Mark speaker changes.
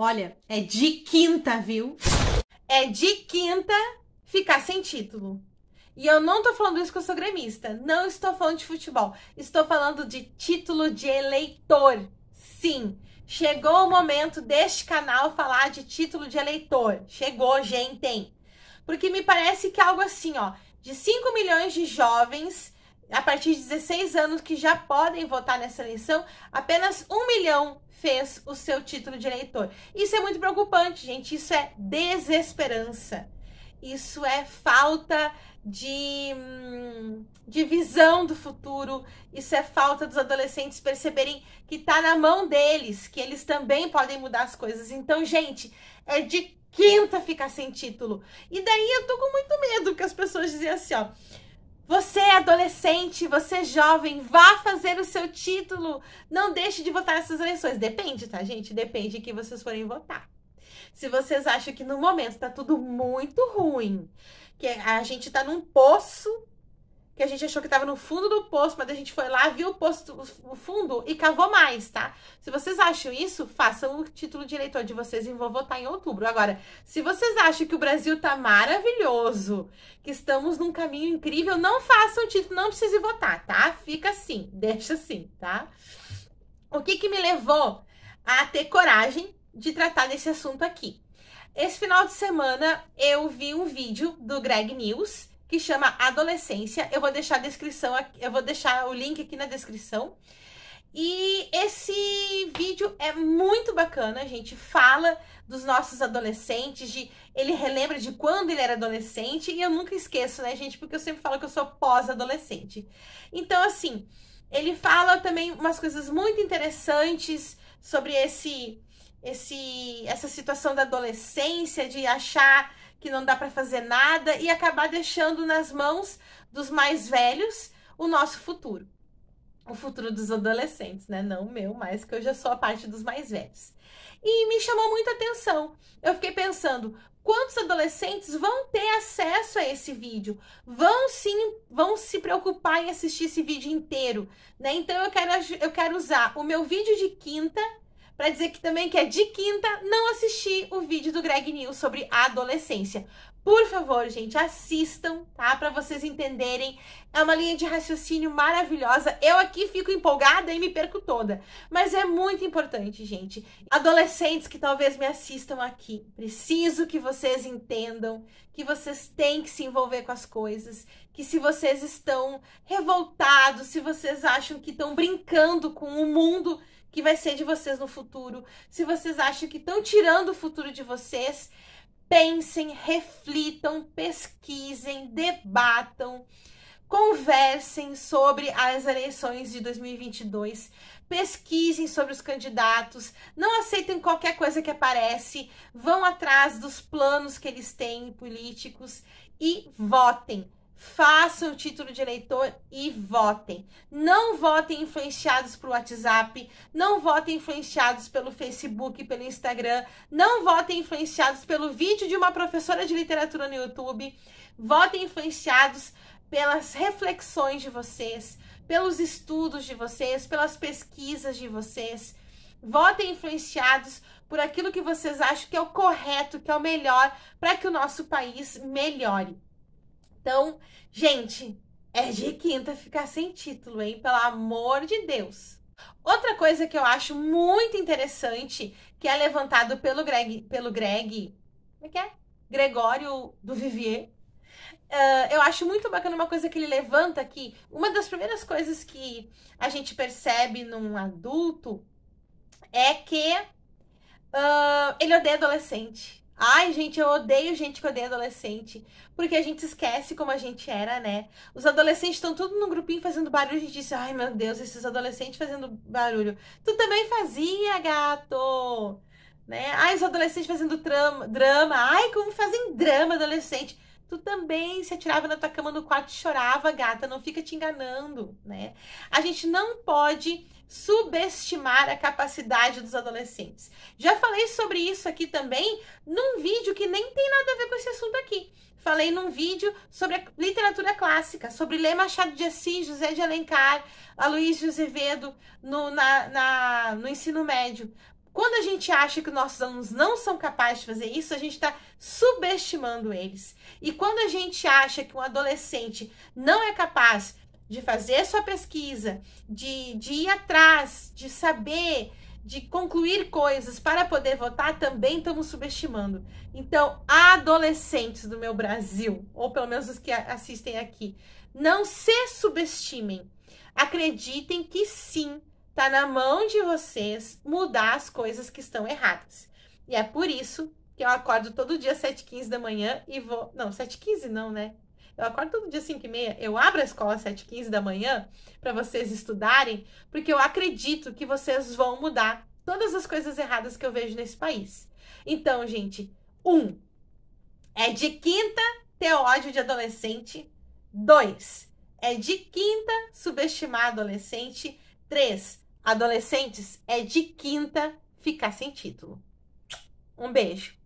Speaker 1: Olha, é de quinta, viu? É de quinta ficar sem título. E eu não tô falando isso que eu sou gremista. Não estou falando de futebol. Estou falando de título de eleitor. Sim, chegou o momento deste canal falar de título de eleitor. Chegou, gente. Porque me parece que algo assim, ó, de 5 milhões de jovens a partir de 16 anos que já podem votar nessa eleição, apenas um milhão fez o seu título de eleitor. Isso é muito preocupante, gente. Isso é desesperança. Isso é falta de, hum, de visão do futuro. Isso é falta dos adolescentes perceberem que está na mão deles, que eles também podem mudar as coisas. Então, gente, é de quinta ficar sem título. E daí eu tô com muito medo que as pessoas dizem assim, ó. Você é adolescente, você é jovem, vá fazer o seu título. Não deixe de votar nessas eleições. Depende, tá, gente? Depende de que vocês forem votar. Se vocês acham que no momento tá tudo muito ruim, que a gente tá num poço que a gente achou que estava no fundo do poço, mas a gente foi lá, viu o poço, o fundo e cavou mais, tá? Se vocês acham isso, façam o título de eleitor de vocês e vou votar em outubro. Agora, se vocês acham que o Brasil tá maravilhoso, que estamos num caminho incrível, não façam o título, não precise votar, tá? Fica assim, deixa assim, tá? O que que me levou a ter coragem de tratar desse assunto aqui? Esse final de semana eu vi um vídeo do Greg News que chama Adolescência. Eu vou deixar a descrição, aqui, eu vou deixar o link aqui na descrição. E esse vídeo é muito bacana, a gente fala dos nossos adolescentes, de ele relembra de quando ele era adolescente, e eu nunca esqueço, né, gente, porque eu sempre falo que eu sou pós-adolescente. Então, assim, ele fala também umas coisas muito interessantes sobre esse esse essa situação da adolescência, de achar que não dá para fazer nada e acabar deixando nas mãos dos mais velhos o nosso futuro. O futuro dos adolescentes, né? Não o meu, mas que eu já sou a parte dos mais velhos. E me chamou muita atenção. Eu fiquei pensando, quantos adolescentes vão ter acesso a esse vídeo? Vão sim, vão se preocupar em assistir esse vídeo inteiro, né? Então eu quero eu quero usar o meu vídeo de quinta para dizer que também que é de quinta não assisti o vídeo do Greg News sobre adolescência. Por favor, gente, assistam, tá? Para vocês entenderem. É uma linha de raciocínio maravilhosa. Eu aqui fico empolgada e me perco toda. Mas é muito importante, gente. Adolescentes que talvez me assistam aqui, preciso que vocês entendam que vocês têm que se envolver com as coisas, que se vocês estão revoltados, se vocês acham que estão brincando com o mundo que vai ser de vocês no futuro, se vocês acham que estão tirando o futuro de vocês, pensem, reflitam, pesquisem, debatam, conversem sobre as eleições de 2022, pesquisem sobre os candidatos, não aceitem qualquer coisa que aparece, vão atrás dos planos que eles têm políticos e votem façam o título de eleitor e votem. Não votem influenciados pelo WhatsApp, não votem influenciados pelo Facebook, pelo Instagram, não votem influenciados pelo vídeo de uma professora de literatura no YouTube. Votem influenciados pelas reflexões de vocês, pelos estudos de vocês, pelas pesquisas de vocês. Votem influenciados por aquilo que vocês acham que é o correto, que é o melhor para que o nosso país melhore. Então, gente, é de quinta ficar sem título, hein? Pelo amor de Deus. Outra coisa que eu acho muito interessante, que é levantado pelo Greg, pelo Greg, como é que é? Gregório do Vivier, Uh, eu acho muito bacana uma coisa que ele levanta aqui. Uma das primeiras coisas que a gente percebe num adulto é que uh, ele odeia adolescente. Ai, gente, eu odeio gente que odeia adolescente. Porque a gente esquece como a gente era, né? Os adolescentes estão tudo num grupinho fazendo barulho. A gente disse ai meu Deus, esses adolescentes fazendo barulho. Tu também fazia, gato! Né? Ai, os adolescentes fazendo drama, drama. Ai, como fazem drama, adolescente. Tu também se atirava na tua cama no quarto e chorava, gata. Não fica te enganando, né? A gente não pode subestimar a capacidade dos adolescentes. Já falei sobre isso aqui também num vídeo que nem tem nada a ver com esse assunto aqui. Falei num vídeo sobre literatura clássica, sobre Lê Machado de Assis, José de Alencar, Aloysio Azevedo no, na, na, no ensino médio. Quando a gente acha que nossos alunos não são capazes de fazer isso, a gente está subestimando eles. E quando a gente acha que um adolescente não é capaz de fazer sua pesquisa, de, de ir atrás, de saber, de concluir coisas para poder votar, também estamos subestimando. Então, adolescentes do meu Brasil, ou pelo menos os que assistem aqui, não se subestimem. Acreditem que sim, está na mão de vocês mudar as coisas que estão erradas. E é por isso que eu acordo todo dia às 7h15 da manhã e vou. Não, 7h15 não, né? Eu acordo todo dia 5 e meia, eu abro a escola às 7 15 da manhã para vocês estudarem, porque eu acredito que vocês vão mudar todas as coisas erradas que eu vejo nesse país. Então, gente, um, é de quinta ter ódio de adolescente. Dois, é de quinta subestimar adolescente. Três, adolescentes, é de quinta ficar sem título. Um beijo.